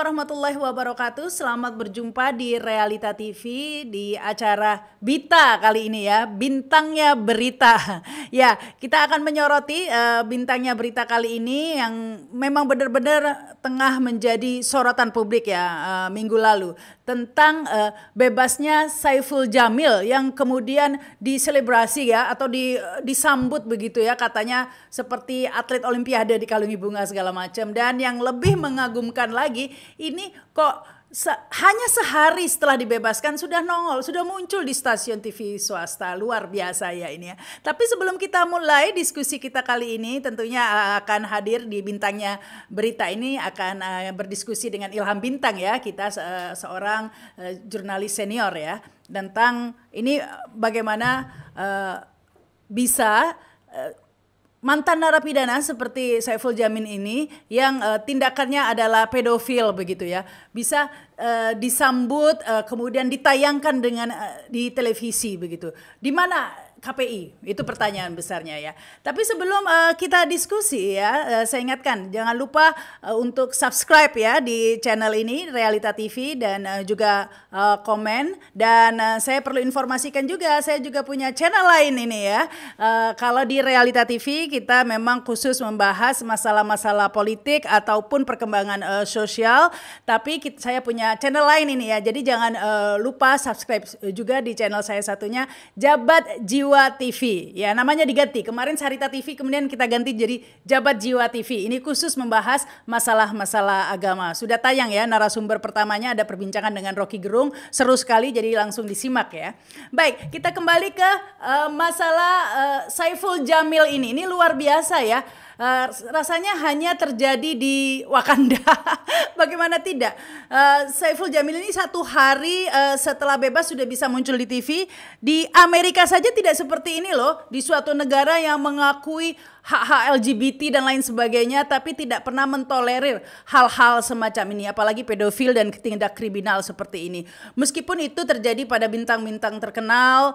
warahmatullahi wabarakatuh. Selamat berjumpa di Realita TV di acara Bita kali ini ya, bintangnya berita. Ya, kita akan menyoroti uh, bintangnya berita kali ini yang memang benar-benar tengah menjadi sorotan publik ya uh, minggu lalu tentang uh, bebasnya Saiful Jamil yang kemudian diselebrasi ya atau di, eh, disambut begitu ya katanya seperti atlet olimpiade di Kalungi bunga segala macam dan yang lebih mengagumkan lagi ini kok se hanya sehari setelah dibebaskan sudah nongol, sudah muncul di stasiun TV swasta. Luar biasa ya ini ya. Tapi sebelum kita mulai diskusi kita kali ini tentunya eh, akan hadir di bintangnya berita ini akan uh, berdiskusi dengan Ilham Bintang ya, kita uh, seorang uh, jurnalis senior ya tentang ini bagaimana uh, bisa mantan narapidana seperti Saiful Jamin ini yang uh, tindakannya adalah pedofil begitu ya bisa uh, disambut uh, kemudian ditayangkan dengan uh, di televisi begitu di mana KPI itu pertanyaan besarnya ya. Tapi sebelum uh, kita diskusi ya, uh, saya ingatkan jangan lupa uh, untuk subscribe ya di channel ini Realita TV dan uh, juga uh, komen dan uh, saya perlu informasikan juga saya juga punya channel lain ini ya. Uh, kalau di Realita TV kita memang khusus membahas masalah-masalah politik ataupun perkembangan uh, sosial, tapi kita, saya punya channel lain ini ya. Jadi jangan uh, lupa subscribe juga di channel saya satunya Jabat Jiwa Jiwa TV. Ya, namanya diganti. Kemarin Sarita TV, kemudian kita ganti jadi Jabat Jiwa TV. Ini khusus membahas masalah-masalah agama. Sudah tayang ya narasumber pertamanya ada perbincangan dengan Rocky Gerung, seru sekali jadi langsung disimak ya. Baik, kita kembali ke uh, masalah uh, Saiful Jamil ini. Ini luar biasa ya uh, rasanya hanya terjadi di Wakanda. Bagaimana tidak? Uh, Saiful Jamil ini satu hari uh, setelah bebas sudah bisa muncul di TV. Di Amerika saja tidak seperti ini loh. Di suatu negara yang mengakui hak-hak LGBT dan lain sebagainya tapi tidak pernah mentolerir hal-hal semacam ini apalagi pedofil dan tindak kriminal seperti ini meskipun itu terjadi pada bintang-bintang terkenal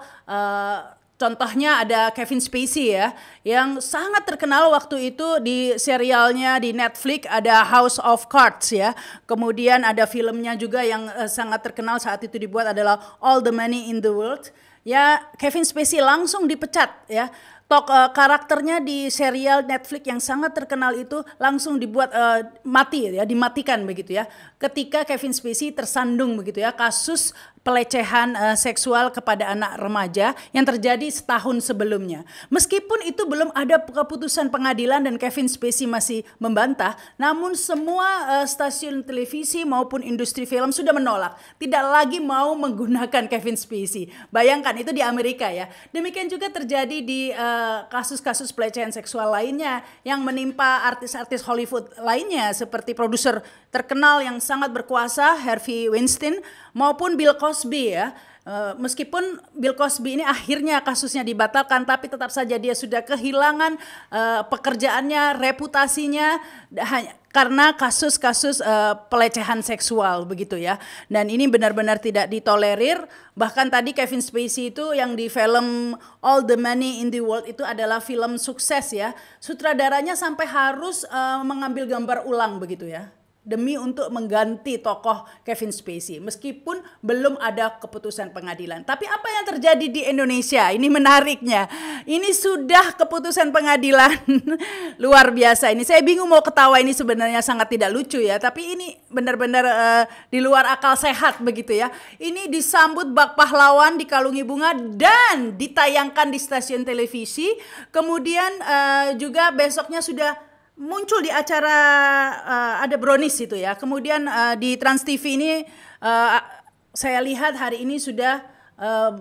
Contohnya ada Kevin Spacey ya, yang sangat terkenal waktu itu di serialnya di Netflix ada House of Cards ya. Kemudian ada filmnya juga yang uh, sangat terkenal saat itu dibuat adalah All the Money in the World. Ya, Kevin Spacey langsung dipecat ya. Tok uh, karakternya di serial Netflix yang sangat terkenal itu langsung dibuat uh, mati ya, dimatikan begitu ya. Ketika Kevin Spacey tersandung begitu ya kasus pelecehan uh, seksual kepada anak remaja yang terjadi setahun sebelumnya. Meskipun itu belum ada keputusan pengadilan dan Kevin Spacey masih membantah, namun semua uh, stasiun televisi maupun industri film sudah menolak, tidak lagi mau menggunakan Kevin Spacey. Bayangkan itu di Amerika ya. Demikian juga terjadi di eh, kasus-kasus uh, kasus -kasus pelecehan seksual lainnya yang menimpa artis-artis Hollywood lainnya seperti produser terkenal yang sangat berkuasa Harvey Weinstein maupun Bill Cosby ya. Eh, meskipun Bill Cosby ini akhirnya kasusnya dibatalkan, tapi tetap saja dia sudah kehilangan uh, pekerjaannya, reputasinya, hanya karena kasus-kasus uh, pelecehan seksual begitu ya. Dan ini benar-benar tidak ditolerir. Bahkan tadi Kevin Spacey itu yang di film All the Money in the World itu adalah film sukses ya. Sutradaranya sampai harus uh, mengambil gambar ulang begitu ya demi untuk mengganti tokoh Kevin Spacey meskipun belum ada keputusan pengadilan. Tapi apa yang terjadi di Indonesia? Ini menariknya. Ini sudah keputusan pengadilan luar biasa ini. Saya bingung mau ketawa ini sebenarnya sangat tidak lucu ya, tapi ini benar-benar uh, di luar akal sehat begitu ya. Ini disambut bak pahlawan di Kalungi Bunga dan ditayangkan di stasiun televisi. Kemudian uh, juga besoknya sudah muncul di acara uh, ada brownies itu ya. Kemudian uh, di Trans TV ini uh, saya lihat hari ini sudah uh,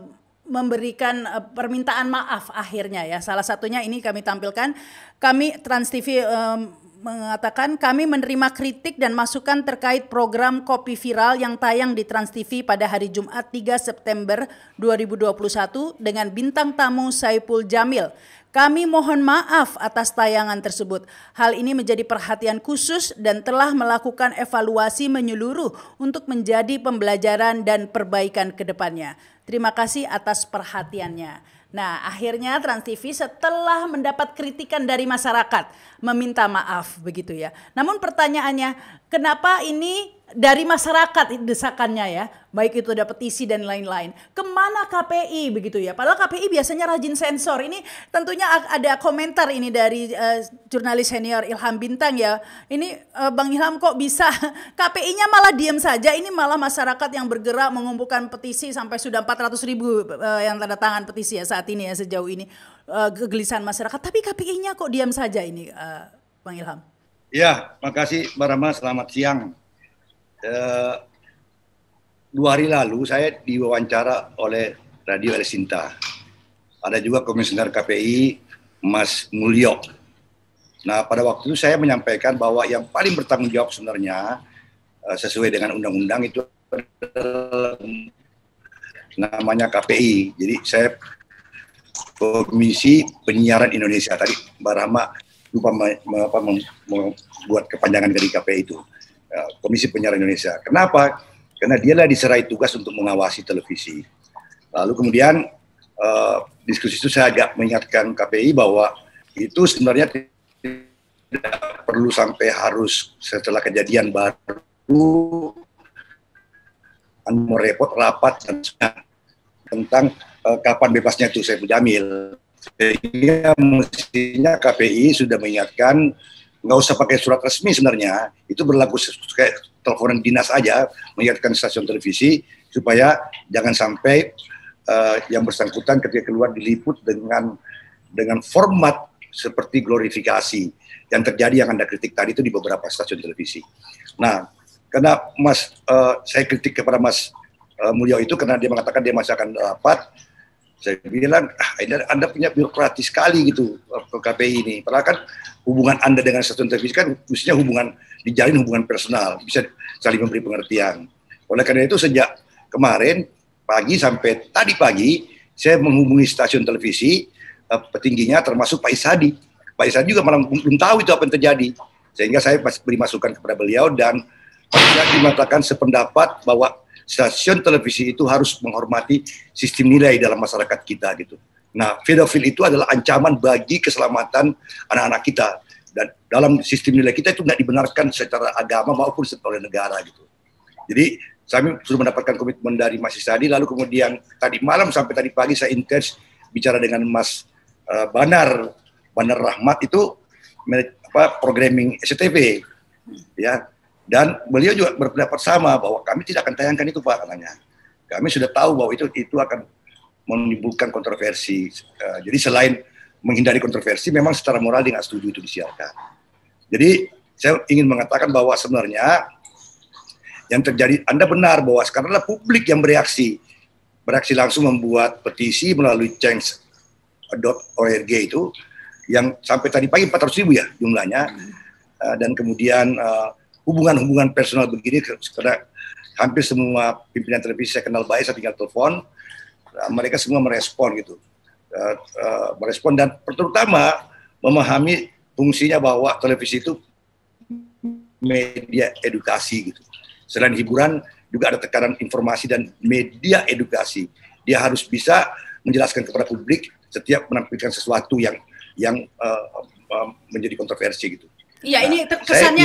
memberikan uh, permintaan maaf akhirnya ya. Salah satunya ini kami tampilkan kami Trans TV uh, mengatakan kami menerima kritik dan masukan terkait program Kopi Viral yang tayang di Trans TV pada hari Jumat 3 September 2021 dengan bintang tamu Saipul Jamil. Kami mohon maaf atas tayangan tersebut. Hal ini menjadi perhatian khusus dan telah melakukan evaluasi menyeluruh untuk menjadi pembelajaran dan perbaikan ke depannya. Terima kasih atas perhatiannya. Nah, akhirnya TransTV setelah mendapat kritikan dari masyarakat, meminta maaf begitu ya. Namun pertanyaannya, kenapa ini dari masyarakat desakannya ya, baik itu ada petisi dan lain-lain. Kemana KPI begitu ya? Padahal KPI biasanya rajin sensor. Ini tentunya ada komentar ini dari uh, jurnalis senior Ilham Bintang ya. Ini uh, Bang Ilham kok bisa KPI-nya malah diem saja. Ini malah masyarakat yang bergerak mengumpulkan petisi sampai sudah 400 ribu uh, yang tanda tangan petisi ya saat ini ya sejauh ini uh, masyarakat. Tapi KPI-nya kok diam saja ini, uh, Bang Ilham? Ya, makasih Mbak Rama. Selamat siang. Uh, dua hari lalu saya diwawancara oleh Radio El Sinta. Ada juga Komisioner KPI Mas Mulyo. Nah, pada waktu itu saya menyampaikan bahwa yang paling bertanggung jawab sebenarnya uh, sesuai dengan undang-undang itu namanya KPI. Jadi saya Komisi Penyiaran Indonesia tadi Mbak Rama lupa apa, membuat kepanjangan dari KPI itu ya, Komisi Penyiaran Indonesia. Kenapa? Karena dialah diserai tugas untuk mengawasi televisi. Lalu kemudian uh, diskusi itu saya agak mengingatkan KPI bahwa itu sebenarnya tidak perlu sampai harus setelah kejadian baru kan mau repot rapat tentang Eh, kapan bebasnya itu saya Jamil. Sehingga mestinya KPI sudah mengingatkan nggak usah pakai surat resmi sebenarnya, itu berlaku kayak teleponan dinas aja, mengingatkan stasiun televisi supaya jangan sampai uh, yang bersangkutan ketika keluar diliput dengan dengan format seperti glorifikasi yang terjadi yang anda kritik tadi itu di beberapa stasiun televisi. Nah, karena Mas, uh, saya kritik kepada Mas uh, Mulyo itu karena dia mengatakan dia masih akan rapat, saya bilang ah, anda punya birokratis sekali gitu KPI ini padahal kan hubungan anda dengan satuan televisi kan mestinya hubungan dijalin hubungan personal bisa saling memberi pengertian oleh karena itu sejak kemarin pagi sampai tadi pagi saya menghubungi stasiun televisi eh, petingginya termasuk Pak Isadi Pak Isadi juga malam belum tahu itu apa yang terjadi sehingga saya beri masukan kepada beliau dan saya dimatakan sependapat bahwa stasiun televisi itu harus menghormati sistem nilai dalam masyarakat kita gitu. Nah, pedofil itu adalah ancaman bagi keselamatan anak-anak kita dan dalam sistem nilai kita itu tidak dibenarkan secara agama maupun oleh negara gitu. Jadi kami sudah mendapatkan komitmen dari Mas Isadi lalu kemudian tadi malam sampai tadi pagi saya intens bicara dengan Mas uh, Banar Banar Rahmat itu apa programming SCTV ya dan beliau juga berpendapat sama bahwa kami tidak akan tayangkan itu Pak katanya. Kami sudah tahu bahwa itu itu akan menimbulkan kontroversi. Eh, jadi selain menghindari kontroversi, memang secara moral dia nggak setuju itu disiarkan. Jadi saya ingin mengatakan bahwa sebenarnya yang terjadi, Anda benar bahwa sekarang publik yang bereaksi. Bereaksi langsung membuat petisi melalui change.org itu yang sampai tadi pagi 400 ribu ya jumlahnya. Hmm. Eh, dan kemudian eh, hubungan-hubungan personal begini karena hampir semua pimpinan televisi saya kenal baik saya tinggal telepon nah, mereka semua merespon gitu uh, uh, merespon dan terutama memahami fungsinya bahwa televisi itu media edukasi gitu selain hiburan juga ada tekanan informasi dan media edukasi dia harus bisa menjelaskan kepada publik setiap menampilkan sesuatu yang yang uh, uh, menjadi kontroversi gitu Iya, nah, ini kesannya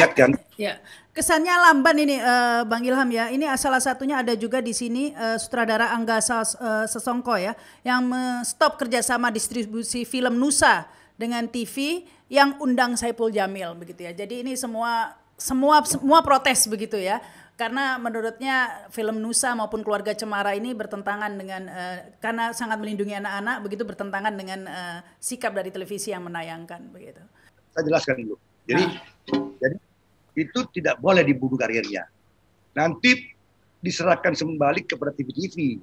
ya. Kesannya lamban ini uh, Bang Ilham ya. Ini salah satunya ada juga di sini uh, sutradara Angga Sas, uh, Sesongko ya yang stop kerjasama distribusi film Nusa dengan TV yang undang Saipul Jamil begitu ya. Jadi ini semua semua semua protes begitu ya karena menurutnya film Nusa maupun keluarga Cemara ini bertentangan dengan uh, karena sangat melindungi anak-anak begitu bertentangan dengan uh, sikap dari televisi yang menayangkan begitu. Saya jelaskan dulu. Jadi, nah. jadi itu tidak boleh dibunuh karirnya. Nanti diserahkan sembalik kepada TV-TV.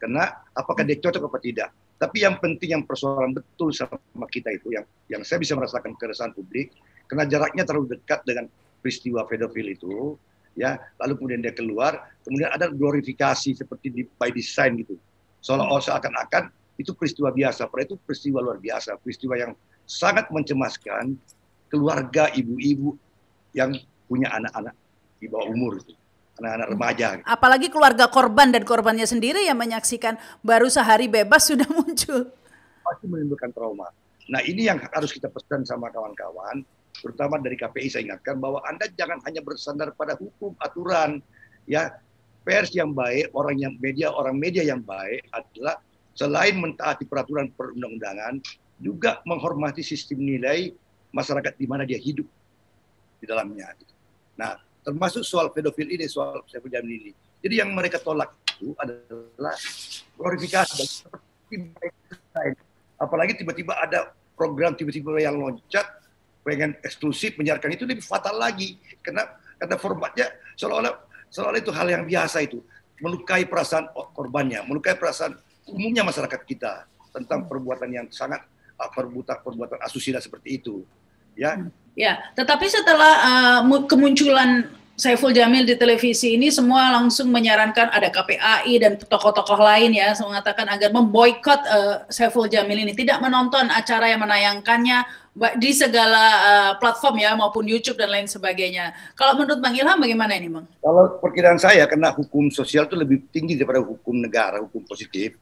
Karena apakah dia cocok atau tidak. Tapi yang penting yang persoalan betul sama kita itu yang yang saya bisa merasakan keresahan publik karena jaraknya terlalu dekat dengan peristiwa pedofil itu ya lalu kemudian dia keluar kemudian ada glorifikasi seperti di, by design gitu seolah-olah seakan-akan itu peristiwa biasa itu peristiwa luar biasa peristiwa yang sangat mencemaskan keluarga ibu-ibu yang punya anak-anak di bawah umur itu anak-anak hmm. remaja. Apalagi keluarga korban dan korbannya sendiri yang menyaksikan baru sehari bebas sudah muncul. Pasti menimbulkan trauma. Nah ini yang harus kita pesan sama kawan-kawan, terutama dari KPI saya ingatkan bahwa Anda jangan hanya bersandar pada hukum, aturan. ya Pers yang baik, orang yang media, orang media yang baik adalah selain mentaati peraturan perundang-undangan, juga menghormati sistem nilai masyarakat di mana dia hidup di dalamnya. Nah, termasuk soal pedofil ini, soal saya punya ini. Jadi yang mereka tolak itu adalah glorifikasi. Apalagi tiba-tiba ada program tiba-tiba yang loncat, pengen eksklusif menyiarkan itu lebih fatal lagi. Karena karena formatnya seolah-olah seolah itu hal yang biasa itu melukai perasaan korbannya, melukai perasaan umumnya masyarakat kita tentang perbuatan yang sangat ah, perbuatan perbuatan asusila seperti itu ya. Ya, tetapi setelah uh, kemunculan Saiful Jamil di televisi ini semua langsung menyarankan ada KPAI dan tokoh-tokoh lain ya mengatakan agar memboikot uh, Saiful Jamil ini tidak menonton acara yang menayangkannya di segala uh, platform ya maupun YouTube dan lain sebagainya. Kalau menurut Bang Ilham bagaimana ini Bang? Kalau perkiraan saya karena hukum sosial itu lebih tinggi daripada hukum negara, hukum positif.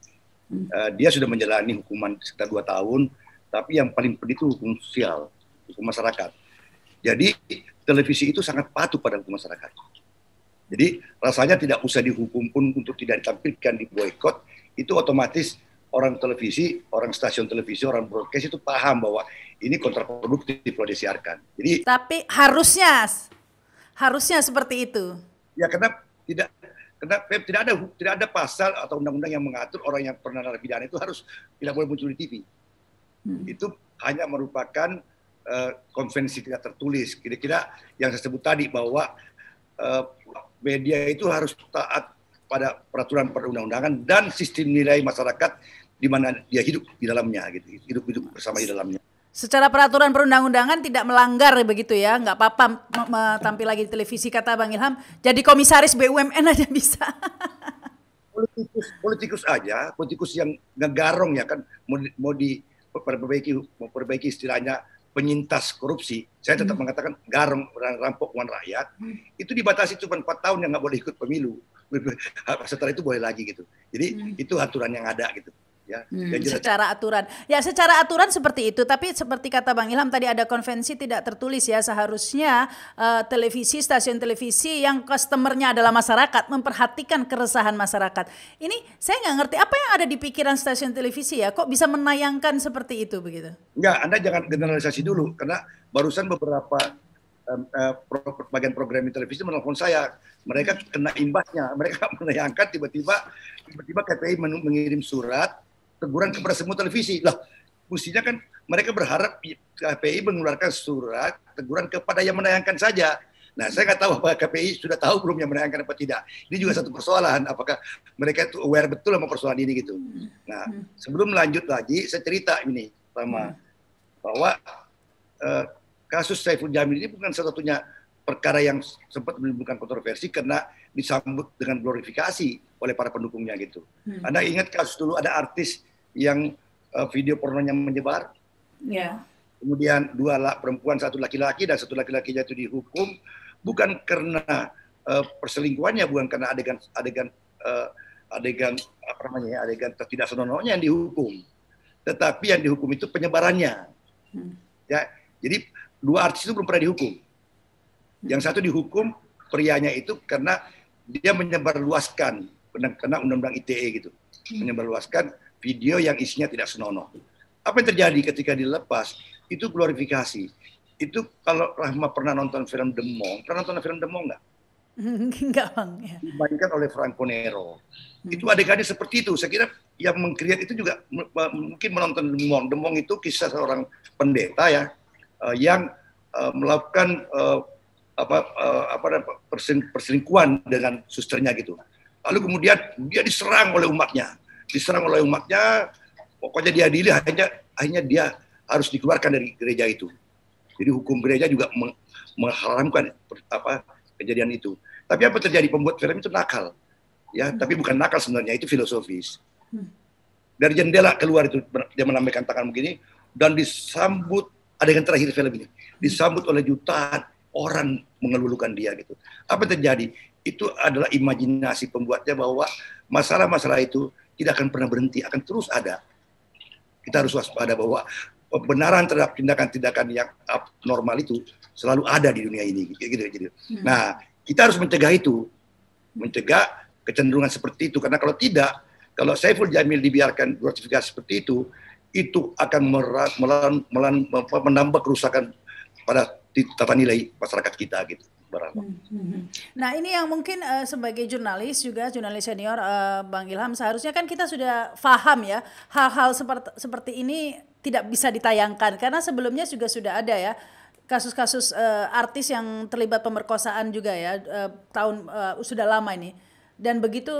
Hmm. Uh, dia sudah menjalani hukuman sekitar dua tahun, tapi yang paling pedih itu hukum sosial hukum masyarakat. Jadi televisi itu sangat patuh pada hukum masyarakat. Jadi rasanya tidak usah dihukum pun untuk tidak ditampilkan di boykot itu otomatis orang televisi, orang stasiun televisi, orang broadcast itu paham bahwa ini kontraproduktif kalau disiarkan. Jadi tapi harusnya harusnya seperti itu. Ya karena tidak karena e tidak ada tidak ada pasal atau undang-undang yang mengatur orang yang pernah narapidana itu harus tidak boleh muncul di TV. Hmm. Itu hanya merupakan Eh, konvensi tidak tertulis. Kira-kira yang saya sebut tadi bahwa eh, media itu harus taat pada peraturan perundang-undangan dan sistem nilai masyarakat di mana dia hidup di dalamnya gitu hidup hidup bersama di dalamnya secara peraturan perundang-undangan tidak melanggar begitu ya nggak apa-apa tampil lagi di televisi kata bang Ilham jadi komisaris BUMN aja bisa politikus politikus aja politikus yang ngegarong ya kan mau, di, mau diperbaiki memperbaiki istilahnya penyintas korupsi, saya tetap hmm. mengatakan garong rampok uang rakyat, hmm. itu dibatasi cuma empat tahun yang nggak boleh ikut pemilu. Setelah itu boleh lagi gitu. Jadi hmm. itu aturan yang ada gitu ya. Hmm, ya jelas. secara aturan. Ya, secara aturan seperti itu, tapi seperti kata Bang Ilham tadi ada konvensi tidak tertulis ya, seharusnya uh, televisi stasiun televisi yang customernya adalah masyarakat memperhatikan keresahan masyarakat. Ini saya nggak ngerti apa yang ada di pikiran stasiun televisi ya, kok bisa menayangkan seperti itu begitu. Enggak, Anda jangan generalisasi dulu karena barusan beberapa eh, bagian program televisi menelpon saya. Mereka kena imbasnya. Mereka menayangkan tiba-tiba tiba-tiba KPI mengirim surat teguran kepada semua televisi. Lah, mestinya kan mereka berharap KPI mengeluarkan surat teguran kepada yang menayangkan saja. Nah, saya nggak tahu apakah KPI sudah tahu belum yang menayangkan apa tidak. Ini juga satu persoalan, apakah mereka itu aware betul sama persoalan ini gitu. Nah, hmm. sebelum lanjut lagi, saya cerita ini sama hmm. bahwa eh, kasus Saiful Jamil ini bukan satu-satunya perkara yang sempat menimbulkan kontroversi karena disambut dengan glorifikasi oleh para pendukungnya gitu. Hmm. Anda ingat kasus dulu ada artis yang uh, video pornonya menyebar. Yeah. Kemudian dua perempuan, satu laki-laki dan satu laki-laki jatuh dihukum bukan karena uh, perselingkuhannya, bukan karena adegan adegan uh, adegan apa namanya ya, adegan tidak senonohnya yang dihukum. Tetapi yang dihukum itu penyebarannya. Hmm. Ya, jadi dua artis itu belum pernah dihukum. Yang satu dihukum prianya itu karena dia menyebarluaskan kena undang-undang ITE gitu. Hmm. Menyebarluaskan video yang isinya tidak senonoh. Apa yang terjadi ketika dilepas? Itu glorifikasi. Itu kalau Rahma pernah nonton film Demong, pernah nonton film Demong nggak? Enggak bang. Ya. Dimainkan oleh Franco Nero. Hmm. Itu adegannya seperti itu. Saya kira yang mengkreat itu juga mungkin menonton Demong. Demong itu kisah seorang pendeta ya, eh, yang eh, melakukan eh, apa apa perselingkuhan dengan susternya gitu. Lalu kemudian dia diserang oleh umatnya diserang oleh umatnya, pokoknya dia diadili hanya hanya dia harus dikeluarkan dari gereja itu. Jadi hukum gereja juga meng, mengharamkan apa kejadian itu. Tapi apa terjadi pembuat film itu nakal. Ya, hmm. tapi bukan nakal sebenarnya, itu filosofis. Hmm. Dari jendela keluar itu dia menampilkan tangan begini dan disambut ada yang terakhir film ini. Hmm. Disambut oleh jutaan orang mengelulukan dia gitu. Apa terjadi? Itu adalah imajinasi pembuatnya bahwa masalah-masalah itu tidak akan pernah berhenti, akan terus ada. Kita harus waspada bahwa pembenaran terhadap tindakan-tindakan yang abnormal itu selalu ada di dunia ini. Gitu, gitu, gitu. Hmm. Nah, kita harus mencegah itu, mencegah kecenderungan seperti itu. Karena kalau tidak, kalau Saiful Jamil dibiarkan gratifikasi seperti itu, itu akan menambah kerusakan pada tata nilai masyarakat kita gitu. Bravo. Hmm, hmm, hmm. Nah ini yang mungkin uh, sebagai jurnalis juga jurnalis senior uh, Bang Ilham seharusnya kan kita sudah paham ya hal-hal seperti seperti ini tidak bisa ditayangkan karena sebelumnya juga sudah ada ya kasus-kasus uh, artis yang terlibat pemerkosaan juga ya uh, tahun uh, sudah lama ini dan begitu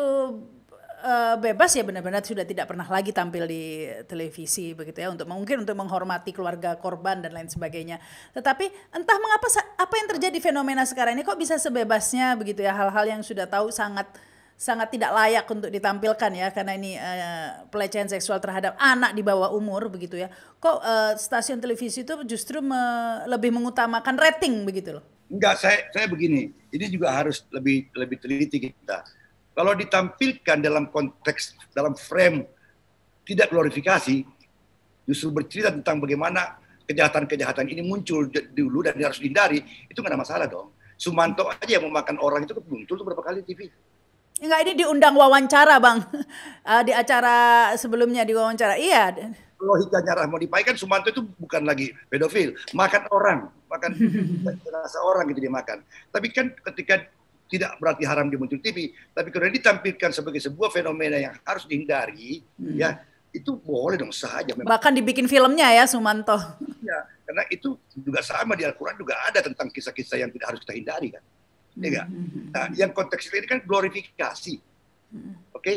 Eh, bebas ya benar-benar sudah tidak pernah lagi tampil di televisi begitu ya untuk mungkin untuk menghormati keluarga korban dan lain sebagainya. Tetapi entah mengapa apa yang terjadi fenomena sekarang ini kok bisa sebebasnya begitu ya hal-hal yang sudah tahu sangat sangat tidak layak untuk ditampilkan ya karena ini uh, pelecehan seksual terhadap anak di bawah umur begitu ya. Kok uh, stasiun televisi itu justru me lebih mengutamakan rating begitu loh. Enggak, saya saya begini. Ini juga harus lebih lebih teliti kita kalau ditampilkan dalam konteks, dalam frame tidak glorifikasi, justru bercerita tentang bagaimana kejahatan-kejahatan ini muncul dulu dan harus dihindari, itu nggak ada masalah dong. Sumanto aja yang memakan orang itu muncul tuh berapa kali di TV. Enggak, ini diundang wawancara bang. Eh, di acara sebelumnya di wawancara, iya. Logikanya Rahmadi Pai kan Sumanto itu bukan lagi pedofil. Makan orang, makan rasa orang gitu dia makan. Tapi kan ketika tidak berarti haram di muncul TV, tapi kalau ditampilkan sebagai sebuah fenomena yang harus dihindari, hmm. ya itu boleh dong saja. Memang. Bahkan dibikin filmnya ya Sumanto. Ya, karena itu juga sama di Al-Quran juga ada tentang kisah-kisah yang tidak harus kita hindari kan. ya. hmm Nah, yang konteks ini kan glorifikasi. hmm Oke? Okay?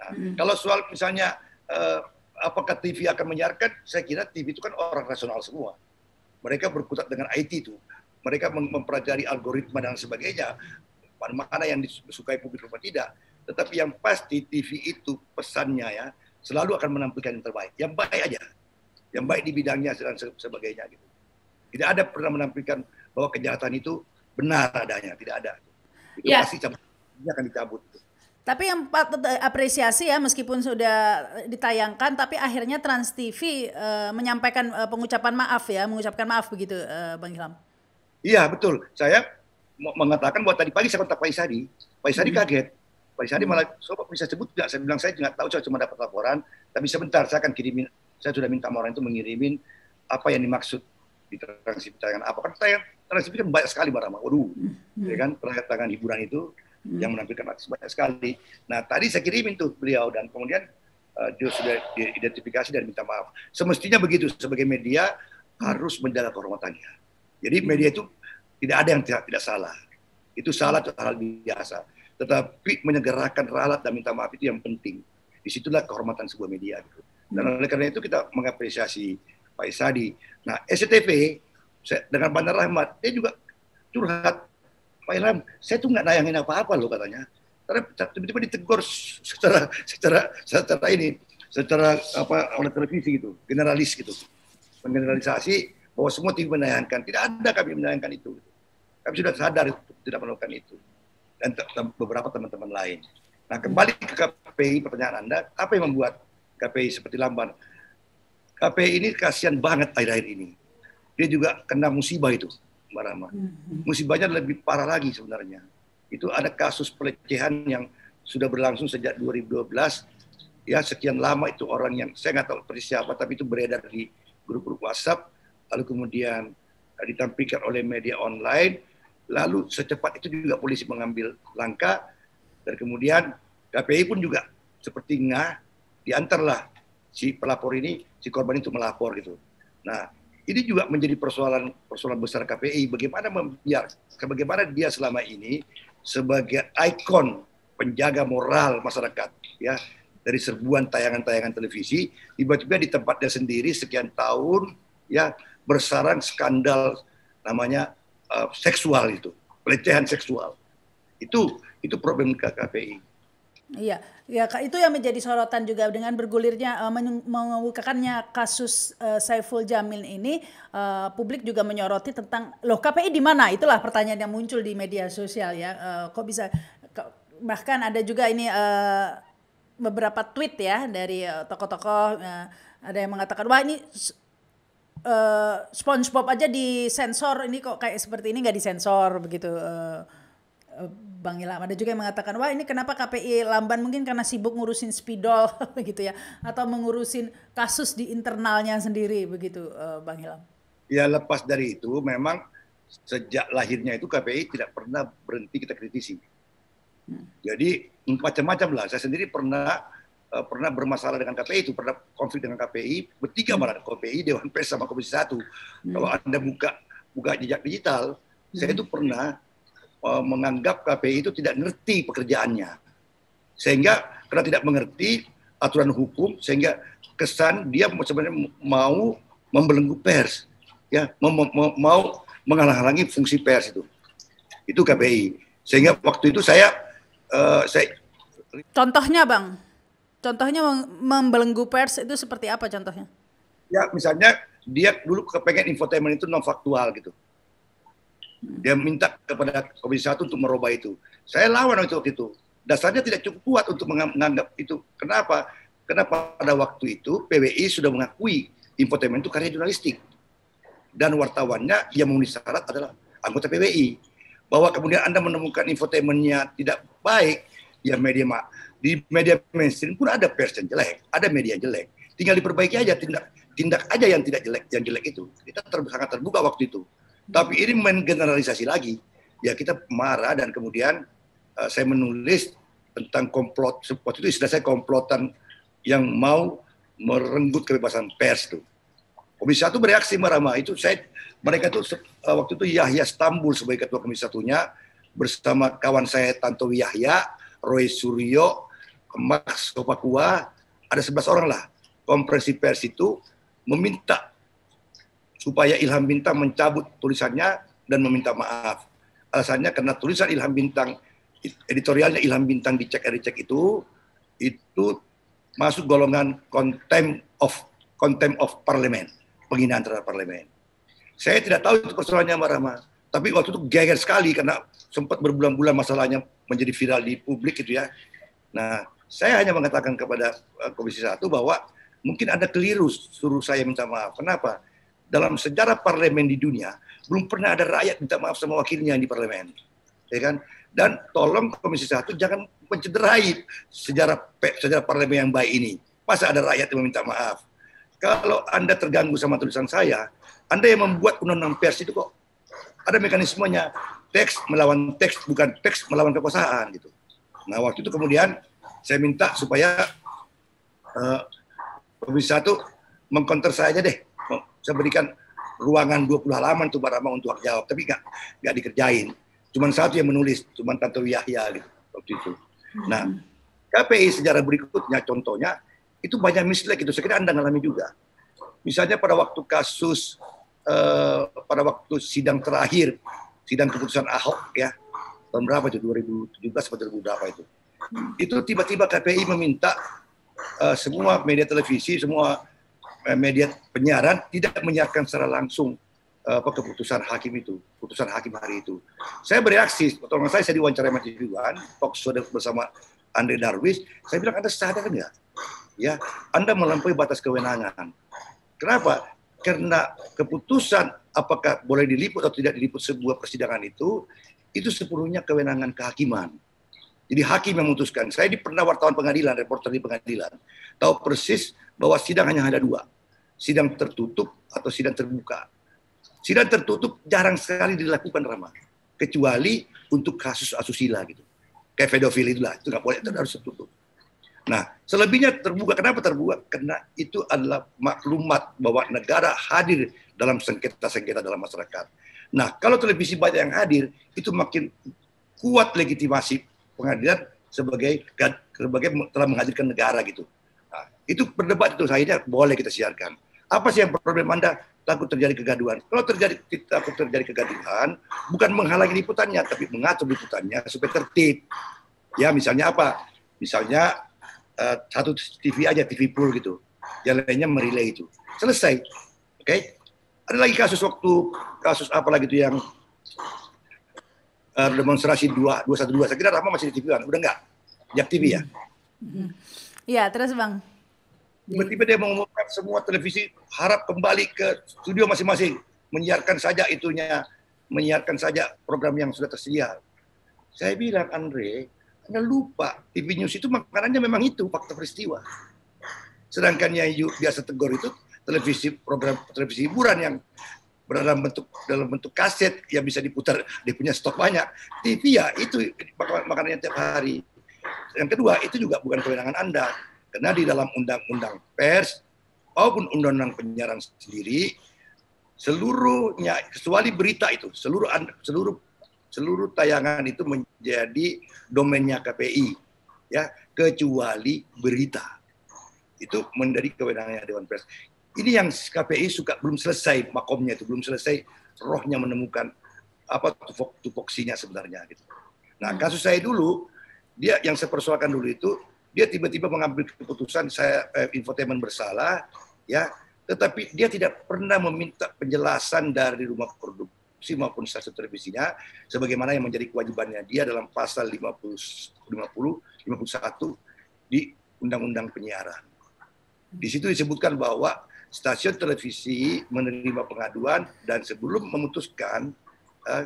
Nah, hmm Kalau soal misalnya uh, apakah TV akan menyiarkan, saya kira TV itu kan orang rasional semua. Mereka berkutat dengan IT itu. Mereka mempelajari algoritma dan sebagainya mana yang disukai publik atau tidak. Tetapi yang pasti TV itu pesannya ya selalu akan menampilkan yang terbaik, yang baik aja, yang baik di bidangnya dan sebagainya gitu. Tidak ada pernah menampilkan bahwa kejahatan itu benar adanya, tidak ada. Itu ya. pasti cabutnya akan dicabut. Gitu. Tapi yang patut eh, apresiasi ya meskipun sudah ditayangkan tapi akhirnya Trans TV uh, eh, menyampaikan uh, pengucapan maaf ya, mengucapkan maaf begitu uh, Bang Ilham. Iya, betul. Saya mengatakan bahwa tadi pagi saya kontak Pak Isadi, Pak Isadi hmm. kaget. Pak Isadi hmm. malah, sobat bisa sebut tidak, saya bilang saya tidak tahu, saya cuma dapat laporan, tapi sebentar saya akan kirimin, saya sudah minta orang itu mengirimin apa yang dimaksud di transisi pertanyaan apa. Karena saya transisi kan banyak sekali barang, waduh, hmm. ya kan, hiburan itu hmm. yang menampilkan banyak sekali. Nah tadi saya kirimin tuh beliau, dan kemudian uh, dia sudah diidentifikasi dan minta maaf. Semestinya begitu, sebagai media harus menjaga kehormatannya. Jadi media itu tidak ada yang tidak, tidak salah. Itu salah itu hal biasa. Tetapi menyegerakan ralat dan minta maaf itu yang penting. Disitulah kehormatan sebuah media. Gitu. Dan hmm. oleh karena itu kita mengapresiasi Pak Isadi. Nah, SCTV dengan Bandar Rahmat, dia juga curhat. Pak Ilham, saya tuh nggak nayangin apa-apa loh katanya. Tiba-tiba ditegur secara secara secara ini, secara apa oleh televisi gitu, generalis gitu, mengeneralisasi bahwa semua tim menayangkan. Tidak ada kami menayangkan itu. Kami sudah sadar tidak melakukan itu. Dan beberapa teman-teman lain. Nah, kembali ke KPI pertanyaan Anda, apa yang membuat KPI seperti lamban? KPI ini kasihan banget akhir-akhir ini. Dia juga kena musibah itu, Mbak Rama. Hmm. Musibahnya lebih parah lagi sebenarnya. Itu ada kasus pelecehan yang sudah berlangsung sejak 2012. Ya, sekian lama itu orang yang, saya nggak tahu persis siapa, tapi itu beredar di grup-grup WhatsApp. Lalu kemudian eh, ditampilkan oleh media online lalu secepat itu juga polisi mengambil langkah dan kemudian KPI pun juga sepertinya ngah diantarlah si pelapor ini si korban itu melapor gitu. Nah ini juga menjadi persoalan persoalan besar KPI bagaimana membiarkan bagaimana dia selama ini sebagai ikon penjaga moral masyarakat ya dari serbuan tayangan-tayangan televisi tiba-tiba di tempatnya sendiri sekian tahun ya bersarang skandal namanya Eh, seksual itu, pelecehan seksual. Itu itu problem KKPI. Iya, ya itu yang menjadi sorotan juga dengan bergulirnya uh, mengemukakannya kasus uh, Saiful Jamil ini, uh, publik juga menyoroti tentang loh KPI di mana? Itulah pertanyaan yang muncul di media sosial ya. Uh, kok bisa bahkan ada juga ini uh, beberapa tweet ya dari tokoh-tokoh uh, ada yang mengatakan wah ini uh, SpongeBob aja disensor ini kok kayak seperti ini nggak disensor begitu eh, eh, Bang Ilham ada juga yang mengatakan wah ini kenapa KPI lamban mungkin karena sibuk ngurusin spidol begitu ya atau mengurusin kasus di internalnya sendiri begitu uh, Bang Ilham. Ya lepas dari itu memang sejak lahirnya itu KPI tidak pernah berhenti kita kritisi. Hmm. Jadi macam-macam lah. Saya sendiri pernah Eh, pernah bermasalah dengan KPI itu pernah konflik dengan KPI bertiga hmm. malah KPI Dewan Pers sama Komisi Satu hmm. kalau anda buka buka jejak digital hmm. saya itu pernah uh, menganggap KPI itu tidak ngerti pekerjaannya sehingga karena tidak mengerti aturan hukum sehingga kesan dia sebenarnya mau membelenggu pers ya mau, mau mau menghalangi fungsi pers itu itu KPI sehingga waktu itu saya uh, saya contohnya bang Contohnya membelenggu pers itu seperti apa contohnya? Ya misalnya dia dulu kepengen infotainment itu non faktual gitu. Dia minta kepada Komisi Satu untuk merubah itu. Saya lawan waktu itu. Dasarnya tidak cukup kuat untuk menganggap itu. Kenapa? Kenapa pada waktu itu PWI sudah mengakui infotainment itu karya jurnalistik. Dan wartawannya yang memenuhi syarat adalah anggota PWI. Bahwa kemudian Anda menemukan infotainmentnya tidak baik, ya media di media mainstream pun ada pers yang jelek, ada media yang jelek. Tinggal diperbaiki aja tindak tindak aja yang tidak jelek yang jelek itu. Kita ter, sangat terbuka waktu itu. Tapi ini main generalisasi lagi. Ya kita marah dan kemudian uh, saya menulis tentang komplot waktu itu istilah saya komplotan yang mau merenggut kebebasan pers tuh. Komisi satu bereaksi marah itu saya mereka tuh uh, waktu itu Yahya Stambul sebagai ketua komisi satunya bersama kawan saya Tanto Yahya, Roy Suryo, Max ke Papua, ada 11 orang lah. kompresi pers itu meminta supaya Ilham Bintang mencabut tulisannya dan meminta maaf. Alasannya karena tulisan Ilham Bintang, editorialnya Ilham Bintang dicek dicek itu, itu masuk golongan contempt of contempt of parlemen, penghinaan terhadap parlemen. Saya tidak tahu itu persoalannya Mbak Rama, tapi waktu itu geger sekali karena sempat berbulan-bulan masalahnya menjadi viral di publik gitu ya. Nah, saya hanya mengatakan kepada eh, Komisi Satu bahwa mungkin ada keliru suruh saya minta maaf. Kenapa? Dalam sejarah parlemen di dunia belum pernah ada rakyat minta maaf sama wakilnya di parlemen, ya kan? Dan tolong Komisi Satu jangan mencederai sejarah sejarah parlemen yang baik ini. Masa ada rakyat yang minta maaf? Kalau Anda terganggu sama tulisan saya, Anda yang membuat undang-undang pers itu kok ada mekanismenya teks melawan teks bukan teks melawan kekuasaan gitu. Nah waktu itu kemudian saya minta supaya uh, pemirsa tuh mengkonter saya aja deh. Saya berikan ruangan 20 halaman tuh Barama untuk hak jawab, tapi nggak nggak dikerjain. Cuman satu yang menulis, cuman tante Yahya gitu waktu itu. Nah, KPI sejarah berikutnya contohnya itu banyak mislek itu. Sekiranya Anda ngalami juga. Misalnya pada waktu kasus eh, pada waktu sidang terakhir sidang keputusan Ahok ya tahun berapa itu 2017 atau 2008 itu itu tiba-tiba KPI meminta uh, semua media televisi, semua uh, media penyiaran tidak menyiarkan secara langsung uh, keputusan hakim itu, keputusan hakim hari itu. Saya bereaksi, pertama saya saya diwawancara Mas Iwan, talk bersama Andre Darwis, saya bilang Anda sadar nggak? Ya, Anda melampaui batas kewenangan. Kenapa? Karena keputusan apakah boleh diliput atau tidak diliput sebuah persidangan itu, itu sepenuhnya kewenangan kehakiman jadi hakim yang memutuskan. Saya di pernah wartawan pengadilan, reporter di pengadilan, tahu persis bahwa sidang hanya ada dua, sidang tertutup atau sidang terbuka. Sidang tertutup jarang sekali dilakukan ramah, kecuali untuk kasus asusila gitu, kayak pedofil itulah itu nggak boleh itu harus tertutup. Nah, selebihnya terbuka. Kenapa terbuka? Karena itu adalah maklumat bahwa negara hadir dalam sengketa-sengketa dalam masyarakat. Nah, kalau televisi banyak yang hadir, itu makin kuat legitimasi pengadilan sebagai sebagai telah menghadirkan negara gitu. Nah, itu berdebat itu saya boleh kita siarkan. Apa sih yang problem Anda takut terjadi kegaduhan? Kalau terjadi takut terjadi kegaduhan, bukan menghalangi liputannya, tapi mengatur liputannya supaya tertib. Ya misalnya apa? Misalnya uh, satu TV aja TV pool gitu, yang lainnya merilai itu. Selesai. Oke? Okay? Ada lagi kasus waktu kasus apa lagi itu yang uh, demonstrasi 2, 212. Saya kira Rahma masih di TV kan? Udah enggak? Jak TV ya? Mm-hmm. Iya, terus Bang. Tiba-tiba dia mengumumkan semua televisi harap kembali ke studio masing-masing. Menyiarkan saja itunya, menyiarkan saja program yang sudah tersedia. Saya bilang, Andre, Anda lupa TV News itu makanannya memang itu, fakta peristiwa. Sedangkan yang biasa tegur itu televisi program televisi hiburan yang dalam bentuk dalam bentuk kaset yang bisa diputar dia punya stok banyak TV ya itu makanannya tiap hari yang kedua itu juga bukan kewenangan anda karena di dalam undang-undang pers maupun undang-undang penyiaran sendiri seluruhnya kecuali berita itu seluruh seluruh seluruh tayangan itu menjadi domainnya KPI ya kecuali berita itu menjadi kewenangannya Dewan Pers ini yang KPI suka belum selesai makomnya itu, belum selesai rohnya menemukan apa tupok, tupoksinya sebenarnya gitu. Nah, hmm. kasus saya dulu dia yang saya persoalkan dulu itu dia tiba-tiba mengambil keputusan saya eh, infotainment bersalah ya, tetapi dia tidak pernah meminta penjelasan dari rumah produksi maupun stasiun televisinya sebagaimana yang menjadi kewajibannya dia dalam pasal 50 50 51 di undang-undang penyiaran. Di situ disebutkan bahwa stasiun televisi menerima pengaduan dan sebelum memutuskan uh,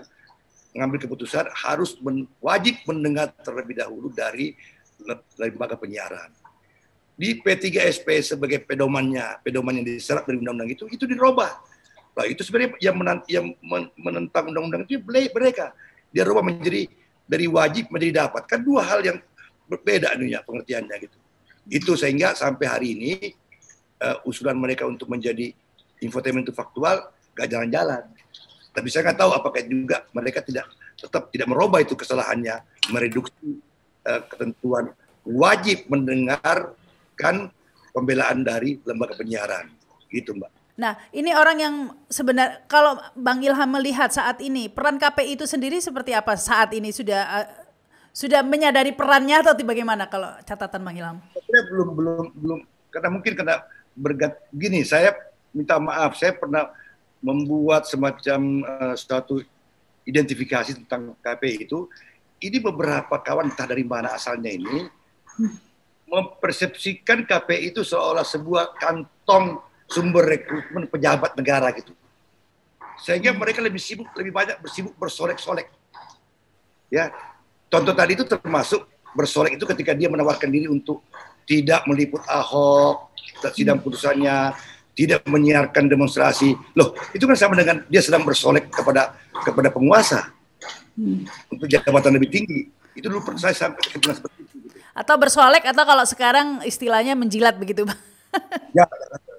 mengambil keputusan harus men, wajib mendengar terlebih dahulu dari lembaga penyiaran. Di P3SP sebagai pedomannya, pedoman yang diserap dari undang-undang itu itu dirubah. Nah, itu sebenarnya yang, menant, yang menentang undang-undang itu mereka. Dia rubah menjadi dari wajib menjadi dapat. Kan dua hal yang berbeda dunia pengertiannya gitu. Itu sehingga sampai hari ini uh, usulan mereka untuk menjadi infotainment itu faktual gak jalan-jalan. Tapi saya nggak tahu apakah juga mereka tidak tetap tidak merubah itu kesalahannya, mereduksi uh, ketentuan wajib mendengarkan pembelaan dari lembaga penyiaran. Gitu, Mbak. Nah, ini orang yang sebenarnya kalau Bang Ilham melihat saat ini peran KPI itu sendiri seperti apa saat ini sudah uh, sudah menyadari perannya atau bagaimana kalau catatan Bang Ilham? Saya belum belum belum karena mungkin karena bergat gini saya minta maaf saya pernah membuat semacam uh, suatu identifikasi tentang KPI itu ini beberapa kawan entah dari mana asalnya ini mempersepsikan KPI itu seolah sebuah kantong sumber rekrutmen pejabat negara gitu sehingga mereka lebih sibuk lebih banyak bersibuk bersolek-solek ya contoh tadi itu termasuk bersolek itu ketika dia menawarkan diri untuk tidak meliput Ahok sidang putusannya, tidak menyiarkan demonstrasi. Loh, itu kan sama dengan dia sedang bersolek kepada kepada penguasa hmm. untuk jabatan lebih tinggi. Itu dulu pernah saya sampai seperti itu. Atau bersolek atau kalau sekarang istilahnya menjilat begitu, ya,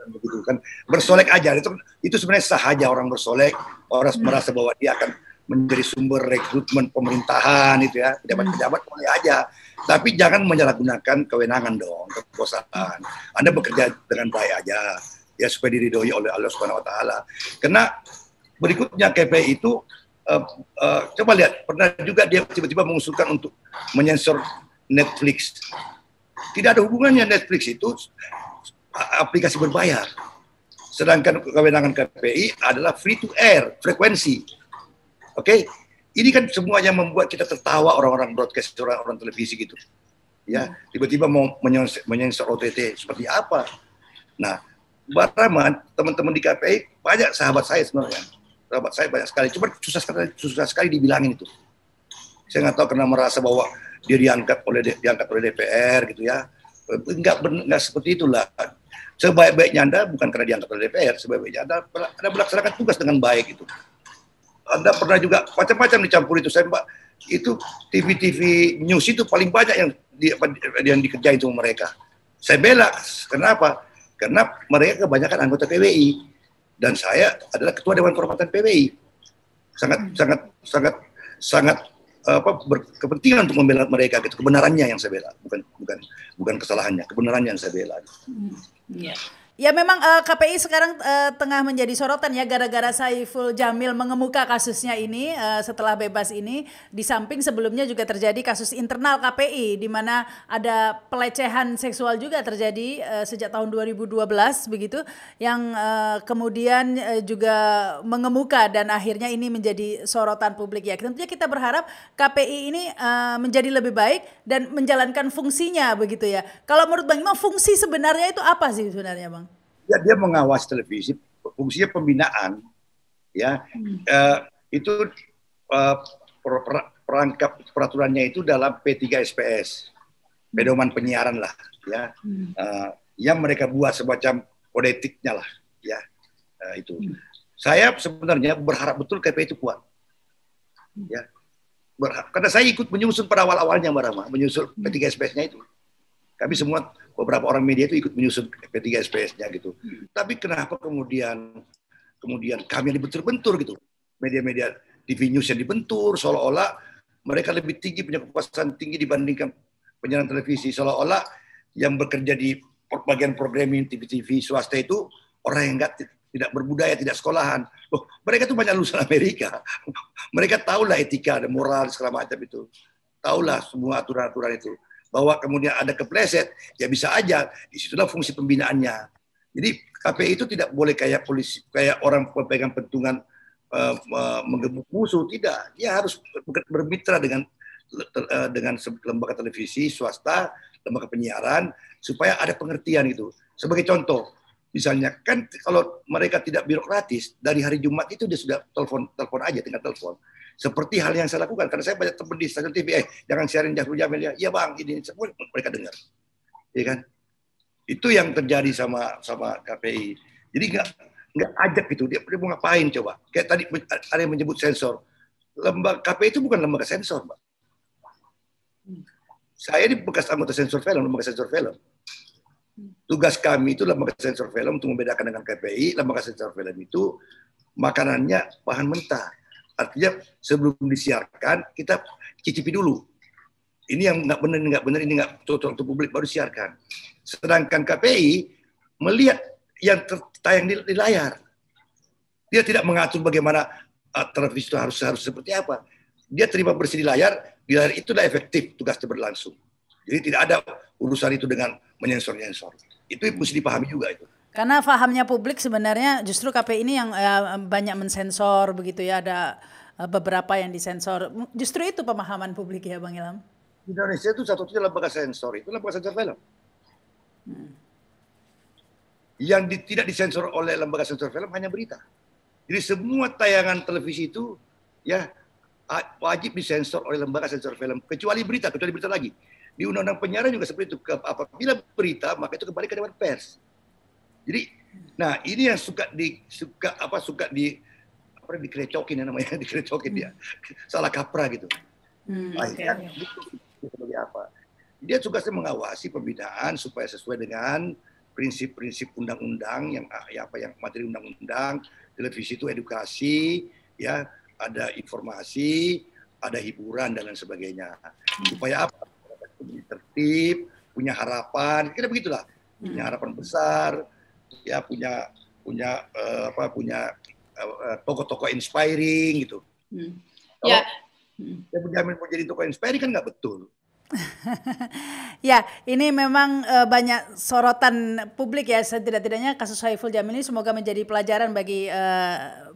begitu kan. Bersolek aja itu itu sebenarnya sah aja orang bersolek, orang hmm. merasa bahwa dia akan menjadi sumber rekrutmen pemerintahan itu ya pejabat-pejabat hmm. boleh aja tapi jangan menyalahgunakan kewenangan dong kekuasaan anda bekerja dengan baik aja ya supaya diridhoi oleh Allah Subhanahu Wa Taala karena berikutnya KPI itu uh, uh, coba lihat pernah juga dia tiba-tiba mengusulkan untuk menyensor Netflix tidak ada hubungannya Netflix itu aplikasi berbayar sedangkan kewenangan KPI adalah free to air frekuensi Oke, okay? ini kan semuanya membuat kita tertawa orang-orang broadcast, orang-orang televisi gitu. Ya, hmm. tiba-tiba mau menyensor OTT seperti apa? Nah, Mbak teman-teman di KPI, banyak sahabat saya sebenarnya. Sahabat saya banyak sekali, cuma susah sekali, susah sekali dibilangin itu. Saya nggak tahu karena merasa bahwa dia diangkat oleh diangkat oleh DPR gitu ya. Enggak, enggak seperti itulah. Sebaik-baiknya Anda bukan karena diangkat oleh DPR, sebaik-baiknya Anda, anda melaksanakan tugas dengan baik gitu. Anda pernah juga macam-macam dicampur itu. Saya Mbak, itu TV-TV news itu paling banyak yang di, yang dikerjain itu mereka. Saya bela, kenapa? Karena mereka kebanyakan anggota PWI dan saya adalah ketua Dewan Kehormatan PWI. Sangat hmm. sangat sangat sangat apa berkepentingan untuk membela mereka gitu kebenarannya yang saya bela bukan bukan bukan kesalahannya kebenarannya yang saya bela. Hmm. Yeah. Ya memang uh, eh, KPI sekarang uh, tengah menjadi sorotan ya gara-gara Saiful Jamil mengemuka kasusnya ini uh, setelah bebas ini. Di samping sebelumnya juga terjadi kasus internal KPI di mana ada pelecehan seksual juga terjadi uh, sejak tahun 2012 begitu yang uh, kemudian uh, juga mengemuka dan akhirnya ini menjadi sorotan publik ya. Tentunya kita berharap KPI ini uh, menjadi lebih baik dan menjalankan fungsinya begitu ya. Kalau menurut Bang Imam fungsi sebenarnya itu apa sih sebenarnya Bang? Ya dia mengawasi televisi fungsinya pembinaan ya hmm. uh, itu uh, per, per, perangkap peraturannya itu dalam P3 SPS hmm. pedoman penyiaran lah ya uh, yang mereka buat semacam kode etiknya lah ya uh, itu hmm. saya sebenarnya berharap betul KPI itu kuat hmm. ya berharap karena saya ikut menyusun pada awal awalnya mbak Rama menyusun P3 SPS-nya itu kami semua beberapa orang media itu ikut menyusun P3 SPS-nya gitu. Tapi kenapa kemudian kemudian kami yang dibentur-bentur gitu. Media-media TV news yang dibentur seolah-olah mereka lebih tinggi punya kekuasaan tinggi dibandingkan penyiaran televisi seolah-olah yang bekerja di bagian programming TV-TV swasta itu orang yang enggak tidak berbudaya, tidak sekolahan. Loh, mereka tuh banyak lulusan Amerika. mereka tahulah etika, ada moral, segala macam itu. Tahulah semua aturan-aturan itu bahwa kemudian ada kepleset, ya bisa aja. Disitulah fungsi pembinaannya. Jadi KPI itu tidak boleh kayak polisi, kayak orang pegang pentungan uh, uh, menggebuk musuh, tidak. Dia harus bermitra dengan uh, dengan lembaga televisi swasta, lembaga penyiaran, supaya ada pengertian itu. Sebagai contoh, misalnya kan kalau mereka tidak birokratis dari hari Jumat itu dia sudah telepon telepon aja tinggal telepon seperti hal yang saya lakukan. Karena saya banyak teman di stasiun TV, eh, jangan siarin Jafrul Jamil. Ya, iya bang, ini, Semua mereka dengar. iya kan? Itu yang terjadi sama sama KPI. Jadi nggak nggak ajak gitu. Dia, dia mau ngapain coba? Kayak tadi ada yang menyebut sensor. Lembaga KPI itu bukan lembaga sensor, Mbak. Saya ini bekas anggota sensor film, lembaga sensor film. Tugas kami itu lembaga sensor film untuk membedakan dengan KPI, lembaga sensor film itu makanannya bahan mentah. Artinya sebelum disiarkan kita cicipi dulu. Ini yang nggak benar, nggak benar, ini nggak cocok untuk publik baru siarkan. Sedangkan KPI melihat yang tertayang di, di layar. Dia tidak mengatur bagaimana uh, televisi itu harus harus seperti apa. Dia terima bersih di layar, di layar itulah efektif tugasnya berlangsung. Jadi tidak ada urusan itu dengan menyensor-nyensor. Itu mesti dipahami juga itu. Karena fahamnya publik sebenarnya justru KPI ini yang eh, banyak mensensor begitu ya ada eh, beberapa yang disensor. Justru itu pemahaman publik ya Bang Ilham. Indonesia itu satu-satunya lembaga sensor itu lembaga sensor film. Hmm. Yang di, tidak disensor oleh lembaga sensor film hanya berita. Jadi semua tayangan televisi itu ya wajib disensor oleh lembaga sensor film kecuali berita kecuali berita lagi di undang-undang penyiaran juga seperti itu apabila berita maka itu kembali ke dewan pers jadi nah ini yang suka di suka apa suka di apa dikerecokin ya namanya dikerecokin hmm. dia salah kaprah gitu. Hmm, nah, okay, kan sebagai apa? Dia tugasnya mengawasi pembinaan supaya sesuai dengan prinsip-prinsip undang-undang yang ah, ya apa yang materi undang-undang televisi itu edukasi ya ada informasi ada hiburan dan lain sebagainya hmm. supaya apa tertib punya harapan kira begitulah punya hmm. harapan besar ya punya punya uh, apa punya eh, toko-toko inspiring gitu. Hmm. Ya. Hmm. ya. Saya menjamin mau jadi toko inspiring kan nggak betul. ya, ini memang uh, banyak sorotan publik ya. Setidak-tidaknya kasus Saiful Jamil ini semoga menjadi pelajaran bagi uh,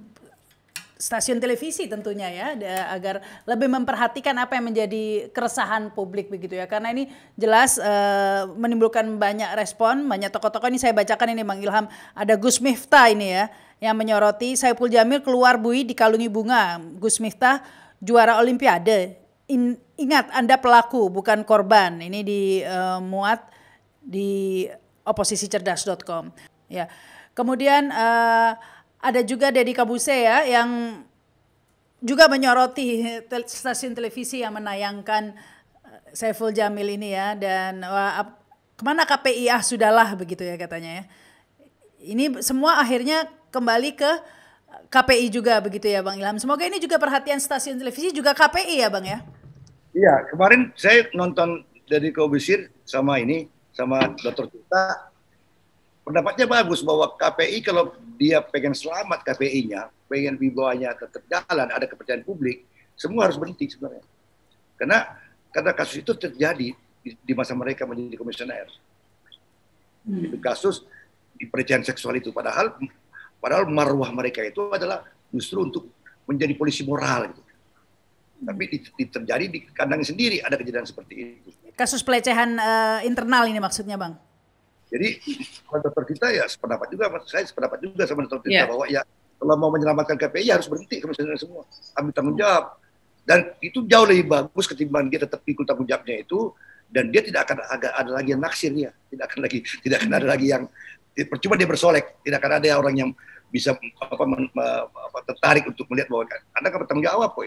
stasiun televisi tentunya ya agar lebih memperhatikan apa yang menjadi keresahan publik begitu ya karena ini jelas uh, menimbulkan banyak respon banyak tokoh-tokoh ini saya bacakan ini Bang Ilham ada Gus Miftah ini ya yang menyoroti Saiful Jamil keluar bui dikalungi bunga Gus Miftah juara olimpiade In, ingat Anda pelaku bukan korban ini di uh, di oposisicerdas.com ya kemudian uh, ada juga Deddy Kabuse ya yang juga menyoroti stasiun televisi yang menayangkan eh, Saiful Jamil ini ya dan wah, kemana KPI ah sudahlah begitu ya katanya ya. Ini semua akhirnya kembali ke eh, KPI juga begitu ya Bang Ilham. Semoga ini juga perhatian stasiun televisi juga KPI ya Bang ya. Iya, kemarin saya nonton dari Kobisir sama ini sama Dr. Cita pendapatnya bagus bahwa KPI kalau dia pengen selamat KPI-nya, pengen wibawanya tetap jalan, ada kepercayaan publik, semua harus berhenti sebenarnya. Karena karena kasus itu terjadi di, di masa mereka menjadi komisioner. Hmm. Itu kasus di pelecehan seksual itu padahal padahal marwah mereka itu adalah justru untuk menjadi polisi moral gitu. Hmm. Tapi di, di, terjadi di kandang sendiri ada kejadian seperti itu. Kasus pelecehan uh, internal ini maksudnya, Bang? Jadi dokter kita ya sependapat juga, saya sependapat juga sama dokter kita yeah. bahwa ya kalau mau menyelamatkan KPI ya harus berhenti kemudian semua, ambil tanggung jawab. Dan itu jauh lebih bagus ketimbang dia tetap ikut tanggung jawabnya itu dan dia tidak akan agak ada lagi yang naksir ya tidak akan lagi tidak akan ada lagi yang percuma dia bersolek, tidak akan ada orang yang bisa apa, men, apa tertarik untuk melihat bahwa Anda kan bertanggung jawab kok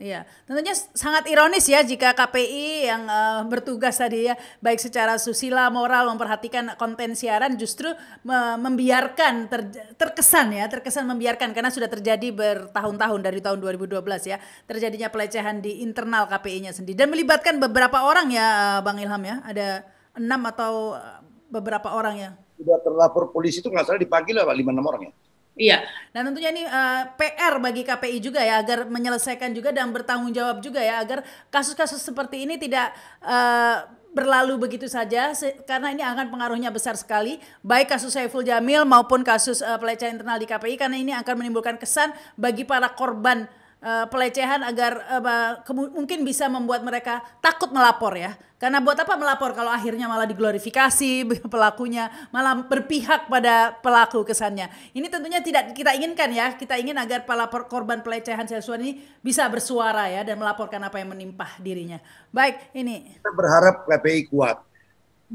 Iya, tentunya sangat ironis ya jika KPI yang uh, bertugas tadi ya, baik secara susila moral memperhatikan konten siaran justru me membiarkan ter terkesan ya, terkesan membiarkan karena sudah terjadi bertahun-tahun dari tahun 2012 ya, terjadinya pelecehan di internal KPI-nya sendiri dan melibatkan beberapa orang ya, eh, Bang Ilham ya, ada enam atau eh, beberapa orang ya. Sudah terlapor polisi itu nggak salah dipanggil apa lima enam orang ya? Iya. Dan nah, tentunya ini uh, eh, PR bagi KPI juga ya agar menyelesaikan juga dan bertanggung jawab juga ya agar kasus-kasus seperti ini tidak uh, berlalu begitu saja karena ini akan pengaruhnya besar sekali baik kasus Saiful Jamil maupun kasus uh, pelecehan internal di KPI karena ini akan menimbulkan kesan bagi para korban uh, pelecehan agar uh, mungkin bisa membuat mereka takut melapor ya. Karena buat apa melapor kalau akhirnya malah diglorifikasi pelakunya, malah berpihak pada pelaku kesannya. Ini tentunya tidak kita inginkan ya. Kita ingin agar pelapor korban pelecehan seksual ini bisa bersuara ya dan melaporkan apa yang menimpa dirinya. Baik, ini. Kita berharap KPI kuat.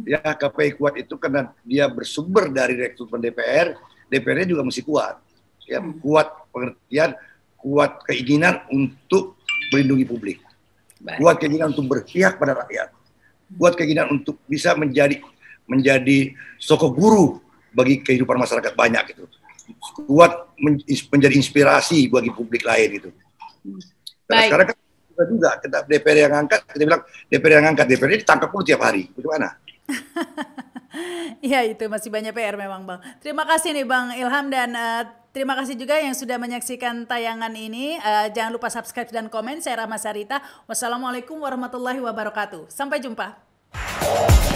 Ya, KPI kuat itu karena dia bersumber dari rekrutmen DPR, DPR-nya juga mesti kuat. Ya, kuat pengertian kuat keinginan untuk melindungi publik, Baik. kuat keinginan untuk berpihak pada rakyat, kuat keinginan untuk bisa menjadi menjadi sokok guru bagi kehidupan masyarakat banyak gitu, kuat men, menjadi inspirasi bagi publik lain gitu. Baik. sekarang kan juga, juga kita DPR yang angkat, kita bilang DPR yang angkat, DPR ini tangkap pun tiap hari, bagaimana? Iya itu masih banyak PR memang Bang. Terima kasih nih Bang Ilham dan uh, Terima kasih juga yang sudah menyaksikan tayangan ini. Uh, jangan lupa subscribe dan komen. Saya Rama Sarita. Wassalamualaikum warahmatullahi wabarakatuh. Sampai jumpa.